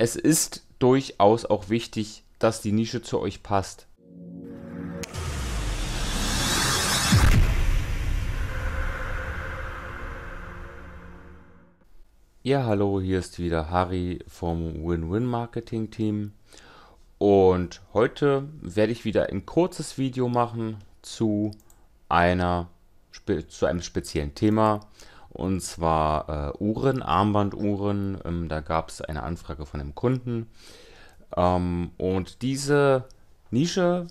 es ist durchaus auch wichtig, dass die Nische zu euch passt. Ja, hallo, hier ist wieder Harry vom Win-Win Marketing Team. Und heute werde ich wieder ein kurzes Video machen zu einer zu einem speziellen Thema, und zwar äh, Uhren, Armbanduhren. Ähm, da gab es eine Anfrage von einem Kunden. Ähm, und diese Nische,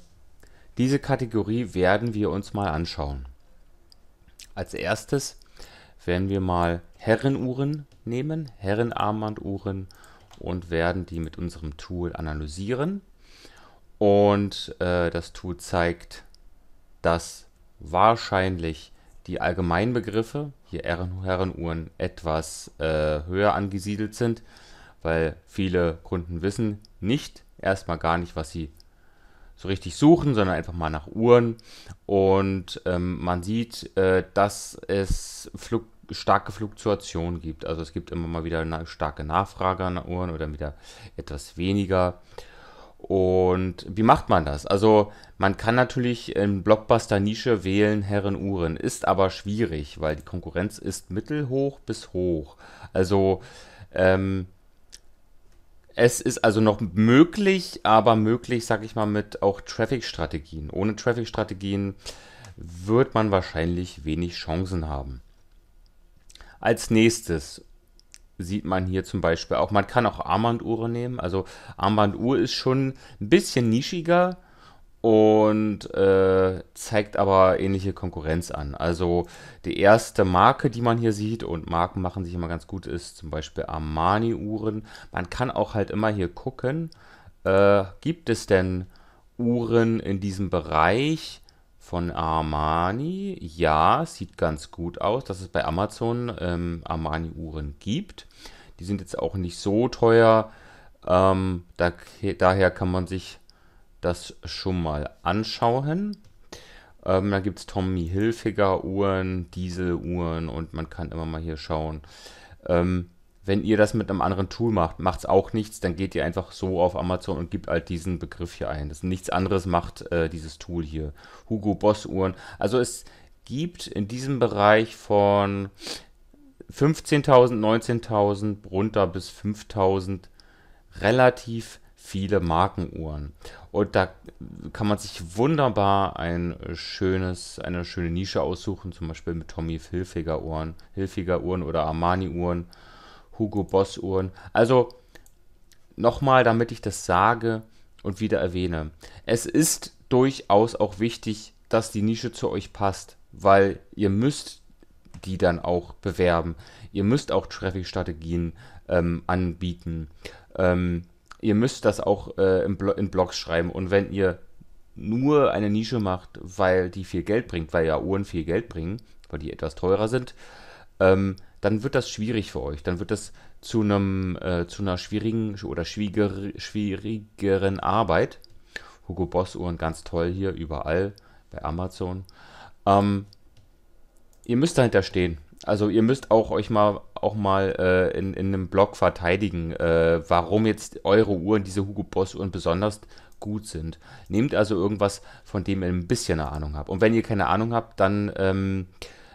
diese Kategorie werden wir uns mal anschauen. Als erstes werden wir mal Herrenuhren nehmen, Herrenarmbanduhren und werden die mit unserem Tool analysieren. Und äh, das Tool zeigt, dass wahrscheinlich die allgemeinen Begriffe, hier Herrenuhren, etwas äh, höher angesiedelt sind, weil viele Kunden wissen nicht, erstmal gar nicht, was sie so richtig suchen, sondern einfach mal nach Uhren. Und ähm, man sieht, äh, dass es fluk starke Fluktuationen gibt. Also es gibt immer mal wieder eine starke Nachfrage an Uhren oder wieder etwas weniger. Und wie macht man das? Also, man kann natürlich in Blockbuster-Nische wählen Herren-Uhren, ist aber schwierig, weil die Konkurrenz ist mittelhoch bis hoch. Also, ähm, es ist also noch möglich, aber möglich, sag ich mal, mit auch Traffic-Strategien. Ohne Traffic-Strategien wird man wahrscheinlich wenig Chancen haben. Als nächstes sieht man hier zum Beispiel auch. Man kann auch Armbanduhren nehmen. Also Armbanduhr ist schon ein bisschen nischiger und äh, zeigt aber ähnliche Konkurrenz an. Also die erste Marke, die man hier sieht, und Marken machen sich immer ganz gut, ist zum Beispiel Armani-Uhren. Man kann auch halt immer hier gucken, äh, gibt es denn Uhren in diesem Bereich, von Armani, ja, sieht ganz gut aus, dass es bei Amazon ähm, Armani-Uhren gibt. Die sind jetzt auch nicht so teuer. Ähm, da, daher kann man sich das schon mal anschauen. Ähm, da gibt es Tommy Hilfiger Uhren, Diesel Uhren und man kann immer mal hier schauen. Ähm, wenn ihr das mit einem anderen Tool macht, macht es auch nichts, dann geht ihr einfach so auf Amazon und gebt halt diesen Begriff hier ein. Das nichts anderes macht äh, dieses Tool hier. Hugo Boss Uhren. Also es gibt in diesem Bereich von 15.000, 19.000 runter bis 5.000 relativ viele Markenuhren. Und da kann man sich wunderbar ein äh, schönes, eine schöne Nische aussuchen, zum Beispiel mit Tommy Hilfiger Uhren, Hilfiger Uhren oder Armani Uhren Hugo Boss Uhren. Also nochmal, damit ich das sage und wieder erwähne. Es ist durchaus auch wichtig, dass die Nische zu euch passt, weil ihr müsst die dann auch bewerben. Ihr müsst auch Traffic-Strategien ähm, anbieten. Ähm, ihr müsst das auch äh, in, Blo in Blogs schreiben. Und wenn ihr nur eine Nische macht, weil die viel Geld bringt, weil ja Uhren viel Geld bringen, weil die etwas teurer sind, ähm, dann wird das schwierig für euch. Dann wird das zu, einem, äh, zu einer schwierigen oder schwieger, schwierigeren Arbeit. Hugo Boss Uhren ganz toll hier überall bei Amazon. Ähm, ihr müsst dahinter stehen. Also ihr müsst auch euch mal auch mal äh, in, in einem Blog verteidigen, äh, warum jetzt eure Uhren, diese Hugo Boss Uhren besonders gut sind. Nehmt also irgendwas, von dem ihr ein bisschen eine Ahnung habt. Und wenn ihr keine Ahnung habt, dann ähm,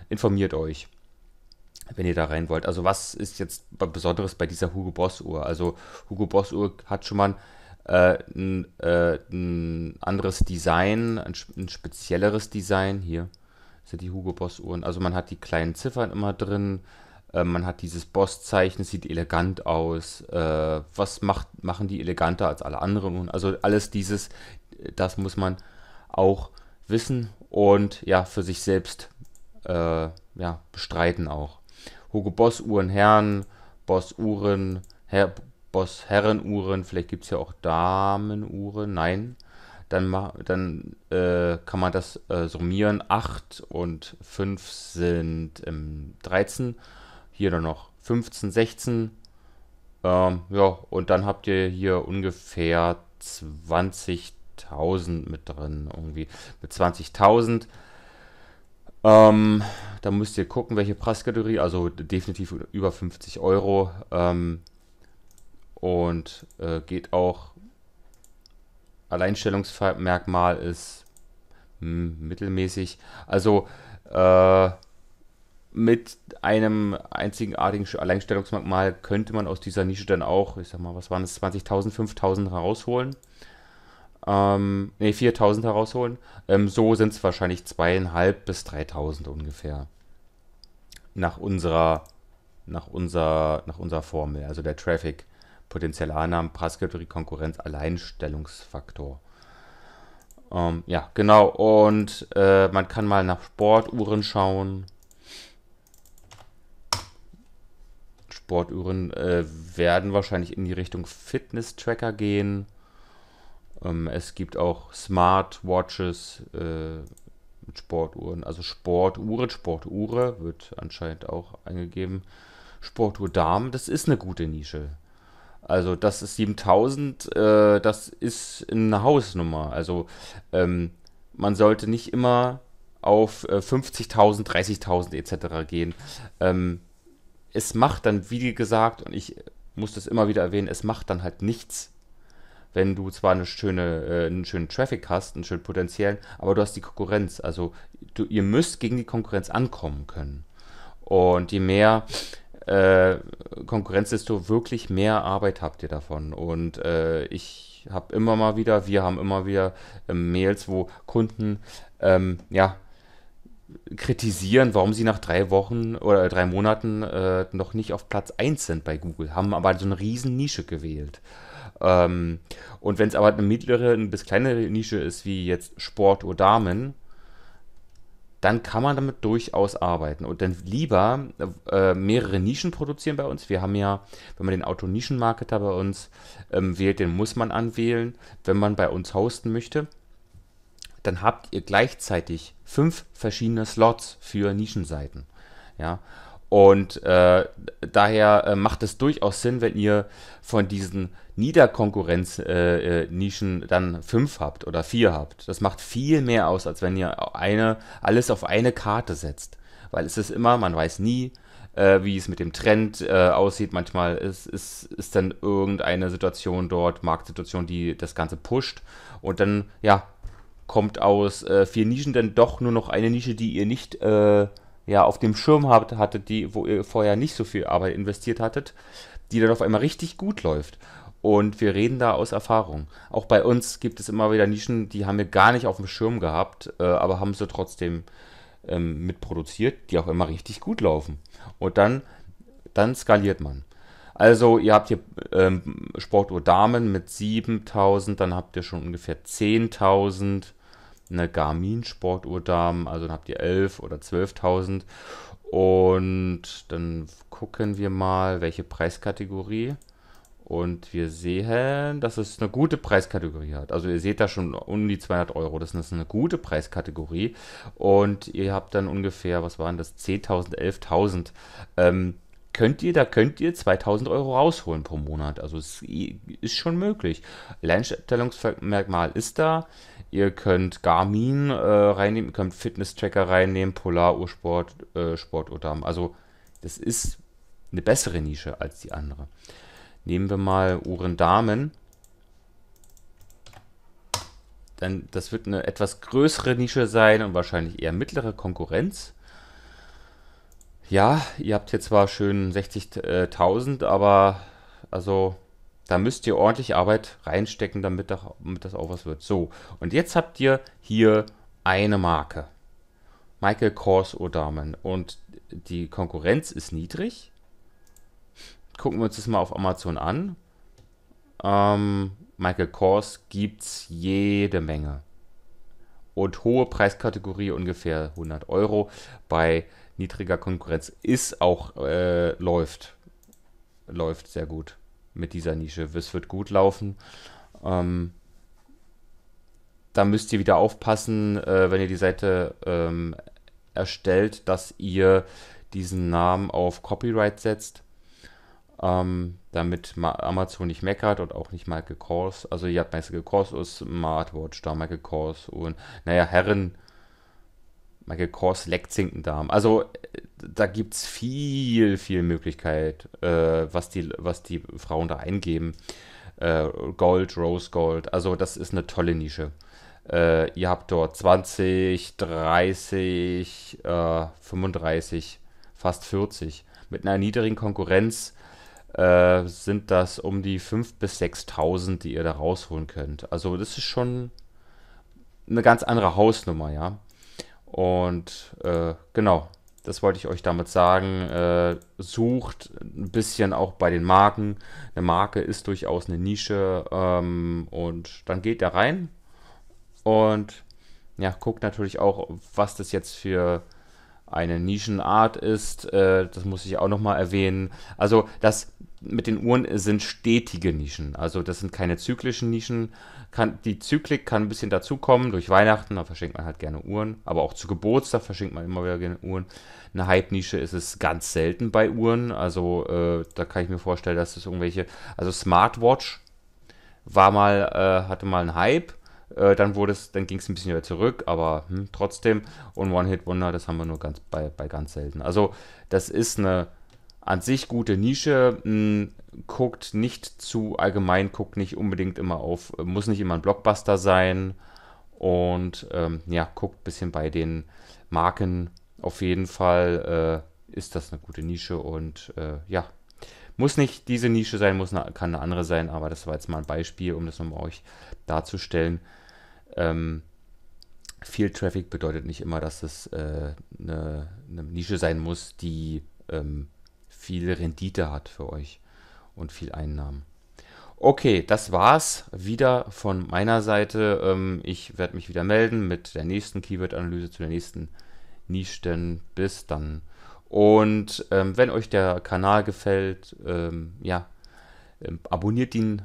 informiert euch wenn ihr da rein wollt. Also was ist jetzt Besonderes bei dieser Hugo Boss Uhr? Also Hugo Boss Uhr hat schon mal ein, äh, ein, äh, anderes Design, ein, ein spezielleres Design hier. Sind die Hugo Boss Uhren. Also man hat die kleinen Ziffern immer drin, ähm, man hat dieses Boss-Zeichen, es sieht elegant aus. Äh, was macht, machen die eleganter als alle anderen Uhren? Also alles dieses, das muss man auch wissen und ja, für sich selbst äh, ja, bestreiten auch. Hugo Boss Uhren Herren, Boss Uhren, Her Boss Herrenuhren, vielleicht gibt es ja auch Damenuhren, nein. Dann, dann äh, kann man das äh, summieren. 8 und 5 sind ähm, 13. Hier dann noch 15, 16. Ähm, ja, und dann habt ihr hier ungefähr 20.000 mit drin. Irgendwie mit 20.000 ähm, da müsst ihr gucken, welche Preiskategorie. Also definitiv über 50 Euro. Ähm, und äh, geht auch. Alleinstellungsmerkmal ist mh, hm, mittelmäßig. Also äh, mit einem einzigartigen Alleinstellungsmerkmal könnte man aus dieser Nische dann auch, ich sag mal, was waren es, 20.000, 5.000 rausholen ähm, nee, 4000 herausholen. Ähm, so sind es wahrscheinlich zweieinhalb bis 3000 ungefähr. Nach unserer, nach unserer, nach unserer Formel, also der Traffic, potenzielle Annahmen, Preiskategorie, Konkurrenz, Alleinstellungsfaktor. Ähm, ja, genau. Und äh, man kann mal nach Sportuhren schauen. Sportuhren äh, werden wahrscheinlich in die Richtung Fitness-Tracker gehen ähm, es gibt auch Smartwatches äh, mit Sportuhren. Also Sportuhren, Sportuhre wird anscheinend auch eingegeben. Sportuhr Damen, das ist eine gute Nische. Also das ist 7000, äh, das ist eine Hausnummer. Also ähm, man sollte nicht immer auf äh, 50.000, 30.000 etc. gehen. Ähm, es macht dann, wie gesagt, und ich muss das immer wieder erwähnen, es macht dann halt nichts, wenn du zwar eine schöne, äh, einen schönen Traffic hast, einen schönen potenziellen, aber du hast die Konkurrenz. Also du, ihr müsst gegen die Konkurrenz ankommen können. Und je mehr äh, Konkurrenz, desto wirklich mehr Arbeit habt ihr davon. Und äh, ich habe immer mal wieder, wir haben immer wieder ähm, Mails, wo Kunden ähm, ja, kritisieren, warum sie nach drei Wochen oder drei Monaten äh, noch nicht auf Platz 1 sind bei Google, haben aber so eine riesen Nische gewählt. Ähm, und wenn es aber halt eine mittlere bis kleinere Nische ist, wie jetzt Sport oder Damen, dann kann man damit durchaus arbeiten. Und dann lieber äh, mehrere Nischen produzieren bei uns. Wir haben ja, wenn man den Auto-Nischen-Marketer bei uns ähm, wählt, den muss man anwählen, wenn man bei uns hosten möchte. Dann habt ihr gleichzeitig fünf verschiedene Slots für Nischenseiten. Ja, und äh, daher äh, macht es durchaus Sinn, wenn ihr von diesen Niederkonkurrenznischen äh, äh, dann fünf habt oder vier habt. Das macht viel mehr aus, als wenn ihr eine, alles auf eine Karte setzt. Weil es ist immer, man weiß nie, äh, wie es mit dem Trend äh, aussieht. Manchmal ist, ist, ist dann irgendeine Situation dort, Marktsituation, die das Ganze pusht. Und dann, ja, kommt aus äh, vier Nischen dann doch nur noch eine Nische, die ihr nicht äh, ja, auf dem Schirm habt, hattet, die, wo ihr vorher nicht so viel Arbeit investiert hattet, die dann auf einmal richtig gut läuft. Und wir reden da aus Erfahrung. Auch bei uns gibt es immer wieder Nischen, die haben wir gar nicht auf dem Schirm gehabt, äh, aber haben sie trotzdem ähm, mitproduziert, die auch immer richtig gut laufen. Und dann, dann skaliert man. Also ihr habt hier ähm, Sportuhr Damen mit 7000, dann habt ihr schon ungefähr 10.000 eine Garmin-Sportuhr Damen, also dann habt ihr 11.000 oder 12.000. Und dann gucken wir mal, welche Preiskategorie. Und wir sehen, dass es eine gute Preiskategorie hat. Also ihr seht da schon um die 200 Euro. Das ist eine gute Preiskategorie. Und ihr habt dann ungefähr, was waren das, 10.000, 11.000. Ähm, könnt ihr, da könnt ihr 2000 Euro rausholen pro Monat. Also es ist schon möglich. Lernstellungsmerkmal ist da. Ihr könnt Garmin äh, reinnehmen, ihr könnt Fitness-Tracker reinnehmen, Polar, Ursport, äh, Sport oder Also das ist eine bessere Nische als die andere. Nehmen wir mal Uhren Damen. Dann, das wird eine etwas größere Nische sein und wahrscheinlich eher mittlere Konkurrenz. Ja, ihr habt hier zwar schön 60.000, aber also da müsst ihr ordentlich Arbeit reinstecken, damit das auch was wird. So, und jetzt habt ihr hier eine Marke. Michael Kors O'Damen. Und die Konkurrenz ist niedrig. Gucken wir uns das mal auf Amazon an. Ähm, Michael Kors gibt es jede Menge. Und hohe Preiskategorie ungefähr 100 Euro. Bei niedriger Konkurrenz ist auch, äh, läuft. Läuft sehr gut mit dieser Nische. Es wird gut laufen. Ähm, da müsst ihr wieder aufpassen, äh, wenn ihr die Seite ähm, erstellt, dass ihr diesen Namen auf Copyright setzt, ähm, damit Amazon nicht meckert und auch nicht Michael Kors. Also ihr habt Michael Kors und Smartwatch da, Michael Kors und naja, Herren Michael Kors Leckzinkendarm. Also äh, da gibt es viel, viel Möglichkeit, äh, was, die, was die Frauen da eingeben. Äh, Gold, Rose Gold. Also das ist eine tolle Nische. Äh, ihr habt dort 20, 30, 35, fast 40. Mit einer niedrigen Konkurrenz äh, sind das um die 5.000 bis 6.000, die ihr da rausholen könnt. Also das ist schon eine ganz andere Hausnummer, ja. Und äh, genau, das wollte ich euch damit sagen. Äh, sucht ein bisschen auch bei den Marken. Eine Marke ist durchaus eine Nische. Ähm, und dann geht da rein. Und ja, guckt natürlich auch, was das jetzt für eine Nischenart ist. Äh, das muss ich auch nochmal erwähnen. Also das mit den Uhren sind stetige Nischen. Also das sind keine zyklischen Nischen kann, die Zyklik kann ein bisschen dazukommen durch Weihnachten, da verschenkt man halt gerne Uhren, aber auch zu Geburtstag verschenkt man immer wieder gerne Uhren. Eine Hype-Nische ist es ganz selten bei Uhren, also äh, da kann ich mir vorstellen, dass es irgendwelche, also Smartwatch war mal, äh, hatte mal einen Hype, äh, dann wurde es, dann ging es ein bisschen wieder zurück, aber hm, trotzdem und One-Hit-Wonder, das haben wir nur ganz bei, bei ganz selten. Also das ist eine an sich gute Nische. Mh, hm, guckt nicht zu allgemein, guckt nicht unbedingt immer auf, äh, muss nicht immer ein Blockbuster sein. Und ähm, ja, guckt ein bisschen bei den Marken. Auf jeden Fall äh, ist das eine gute Nische und äh, ja, muss nicht diese Nische sein, muss eine, kann eine andere sein, aber das war jetzt mal ein Beispiel, um das nochmal euch darzustellen. Ähm, viel Traffic bedeutet nicht immer, dass es äh, eine, eine, Nische sein muss, die ähm, viel Rendite hat für euch und viel Einnahmen. Okay, das war's wieder von meiner Seite. Ähm, ich werde mich wieder melden mit der nächsten Keyword-Analyse zu der nächsten Nischen. Bis dann. Und ähm, wenn euch der Kanal gefällt, ähm, ja, abonniert ihn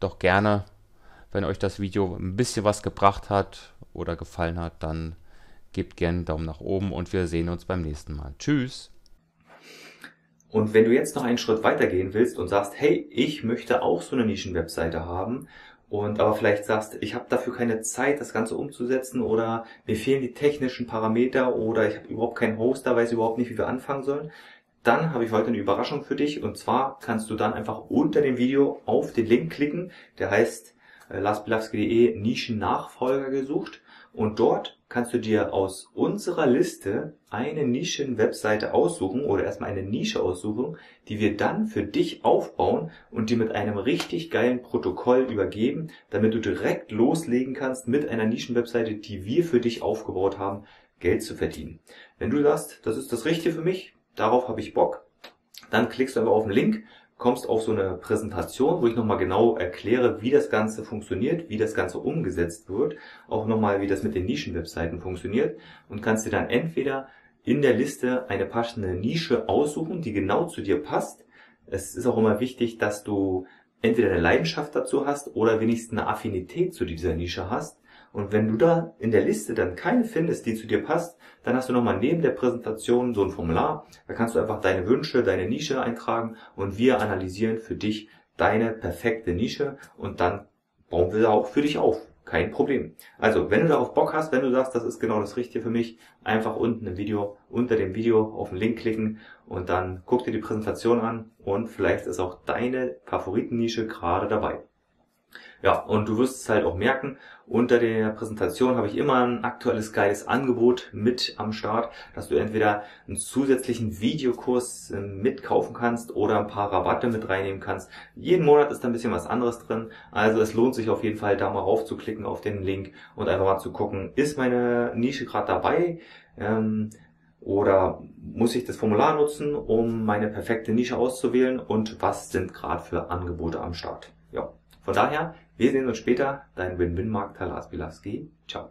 doch gerne. Wenn euch das Video ein bisschen was gebracht hat oder gefallen hat, dann gebt gerne einen Daumen nach oben und wir sehen uns beim nächsten Mal. Tschüss! Und wenn du jetzt noch einen Schritt weitergehen willst und sagst, hey, ich möchte auch so eine Nischenwebseite haben und aber vielleicht sagst, ich habe dafür keine Zeit, das Ganze umzusetzen oder mir fehlen die technischen Parameter oder ich habe überhaupt keinen Hoster, weiß überhaupt nicht, wie wir anfangen sollen, dann habe ich heute eine Überraschung für dich und zwar kannst du dann einfach unter dem Video auf den Link klicken, der heißt äh, lastbelawski.de Nischen-Nachfolger gesucht und dort kannst du dir aus unserer Liste eine nischen aussuchen oder erstmal eine Nische aussuchen, die wir dann für dich aufbauen und dir mit einem richtig geilen Protokoll übergeben, damit du direkt loslegen kannst mit einer nischen die wir für dich aufgebaut haben, Geld zu verdienen. Wenn du sagst, das ist das Richtige für mich, darauf habe ich Bock, dann klickst du einfach auf den Link, kommst auf so eine Präsentation, wo ich nochmal genau erkläre, wie das Ganze funktioniert, wie das Ganze umgesetzt wird, auch nochmal, wie das mit den Nischenwebseiten funktioniert und kannst dir dann entweder in der Liste eine passende Nische aussuchen, die genau zu dir passt. Es ist auch immer wichtig, dass du entweder eine Leidenschaft dazu hast oder wenigstens eine Affinität zu dieser Nische hast und wenn du da in der Liste dann keine findest, die zu dir passt, dann hast du nochmal neben der Präsentation so ein Formular. Da kannst du einfach deine Wünsche, deine Nische eintragen und wir analysieren für dich deine perfekte Nische und dann bauen wir da auch für dich auf. Kein Problem. Also, wenn du darauf Bock hast, wenn du sagst, das ist genau das Richtige für mich, einfach unten im Video, unter dem Video auf den Link klicken und dann guck dir die Präsentation an und vielleicht ist auch deine Favoritennische gerade dabei. Ja, und du wirst es halt auch merken, unter der Präsentation habe ich immer ein aktuelles geiles Angebot mit am Start, dass du entweder einen zusätzlichen Videokurs äh, mitkaufen kannst oder ein paar Rabatte mit reinnehmen kannst. Jeden Monat ist da ein bisschen was anderes drin, also es lohnt sich auf jeden Fall da mal raufzuklicken auf den Link und einfach mal zu gucken, ist meine Nische gerade dabei? Ähm, oder muss ich das Formular nutzen, um meine perfekte Nische auszuwählen und was sind gerade für Angebote am Start? Ja. Von daher, wir sehen uns später. Dein Win-Win-Mark, Lars Bilaski. Ciao.